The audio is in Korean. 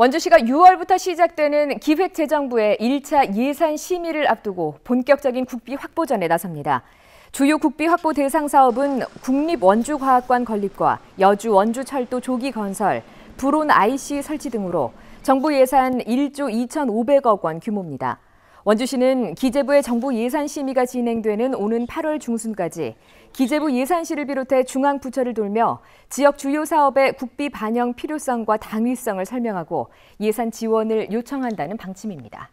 원주시가 6월부터 시작되는 기획재정부의 1차 예산 심의를 앞두고 본격적인 국비 확보전에 나섭니다. 주요 국비 확보 대상 사업은 국립원주과학관 건립과 여주 원주철도 조기 건설, 불온 IC 설치 등으로 정부 예산 1조 2,500억 원 규모입니다. 원주시는 기재부의 정부 예산 심의가 진행되는 오는 8월 중순까지 기재부 예산실을 비롯해 중앙 부처를 돌며 지역 주요 사업의 국비 반영 필요성과 당위성을 설명하고 예산 지원을 요청한다는 방침입니다.